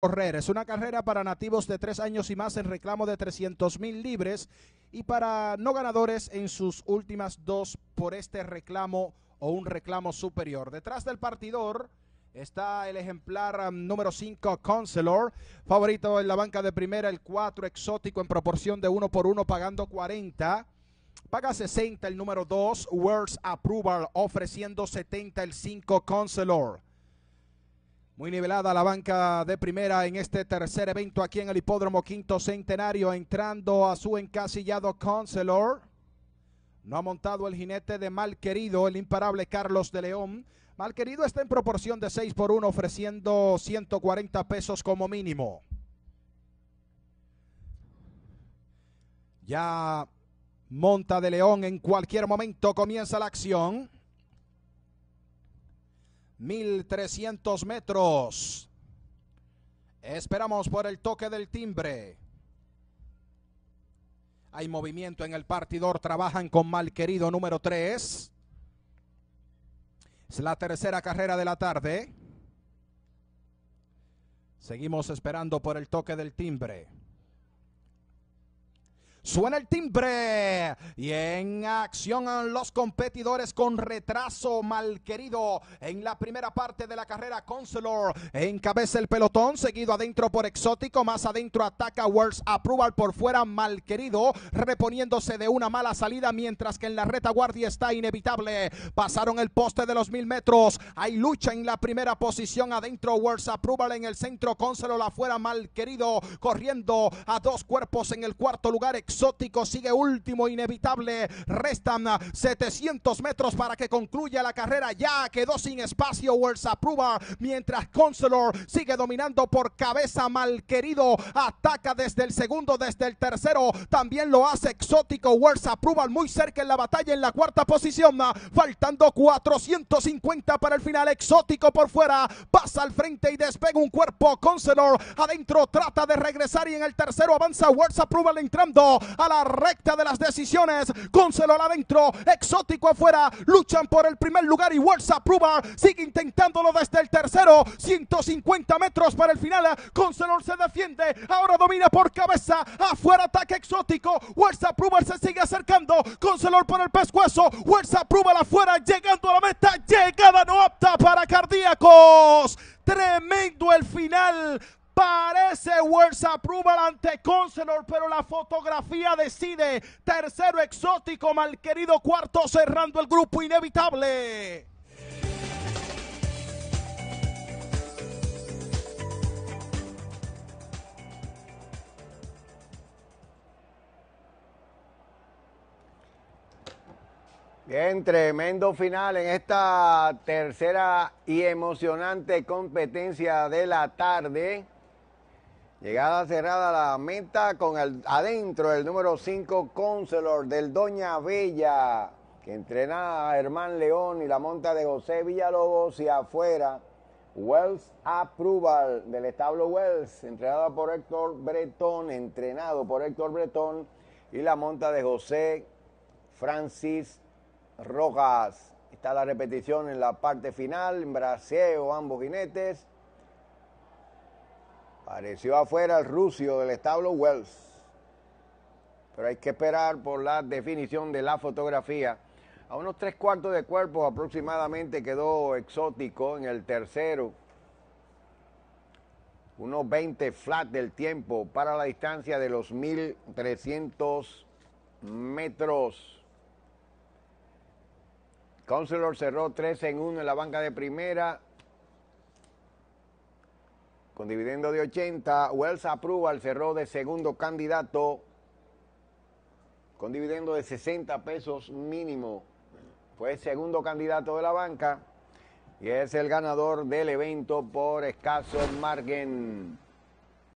correr. Es una carrera para nativos de tres años y más en reclamo de 300 mil libres y para no ganadores en sus últimas dos por este reclamo o un reclamo superior. Detrás del partidor está el ejemplar um, número 5, Conselor, favorito en la banca de primera, el 4 exótico en proporción de 1 por 1 pagando 40. Paga 60 el número 2, Words Approval, ofreciendo 70 el 5, Conselor. Muy nivelada la banca de primera en este tercer evento aquí en el Hipódromo Quinto Centenario, entrando a su encasillado Counselor. No ha montado el jinete de mal querido, el imparable Carlos de León. Mal querido está en proporción de 6 por 1, ofreciendo 140 pesos como mínimo. Ya monta de León en cualquier momento, comienza la acción. 1300 metros. Esperamos por el toque del timbre. Hay movimiento en el partidor. Trabajan con mal querido número 3. Es la tercera carrera de la tarde. Seguimos esperando por el toque del timbre. Suena el timbre y en acción los competidores con retraso mal querido. En la primera parte de la carrera, Conselor encabeza el pelotón, seguido adentro por Exótico, más adentro ataca Words Approval por fuera mal querido, reponiéndose de una mala salida, mientras que en la retaguardia está inevitable. Pasaron el poste de los mil metros, hay lucha en la primera posición, adentro Words Approval en el centro, Conselor afuera mal querido, corriendo a dos cuerpos en el cuarto lugar exótico sigue último, inevitable. Restan 700 ah, metros para que concluya la carrera. Ya quedó sin espacio Prueba mientras Consular sigue dominando por cabeza. mal querido ataca desde el segundo, desde el tercero. También lo hace exótico Prueba muy cerca en la batalla en la cuarta posición. Ah, faltando 450 para el final. Exótico por fuera. Pasa al frente y despega un cuerpo. Consular adentro trata de regresar y en el tercero avanza Words Approval entrando a la recta de las decisiones. Conselor adentro, exótico afuera. Luchan por el primer lugar y World Prubar sigue intentándolo desde el tercero. 150 metros para el final. Concelor se defiende. Ahora domina por cabeza. Afuera ataque exótico. Huerza Prubar se sigue acercando. Concelor por el pescuezo. Huerza la afuera. Llegando a la meta. Llegada no apta para cardíacos. Tremendo el final Parece Words Approval ante Consenor, pero la fotografía decide. Tercero exótico, mal querido cuarto, cerrando el grupo inevitable. Bien, tremendo final en esta tercera y emocionante competencia de la tarde. Llegada cerrada la meta con el, adentro el número 5 counselor del Doña Bella, que entrena a Herman León y la monta de José Villalobos y afuera Wells Approval del establo Wells, entrenada por Héctor Bretón, entrenado por Héctor Bretón y la monta de José Francis Rojas. Está la repetición en la parte final, en braseo ambos jinetes. Pareció afuera el rucio del establo Wells. Pero hay que esperar por la definición de la fotografía. A unos tres cuartos de cuerpo aproximadamente quedó exótico en el tercero. Unos 20 flat del tiempo para la distancia de los 1300 metros. Counselor cerró tres en uno en la banca de primera, con dividendo de 80, Wells al cerro de segundo candidato con dividendo de 60 pesos mínimo. Fue segundo candidato de la banca y es el ganador del evento por escaso margen.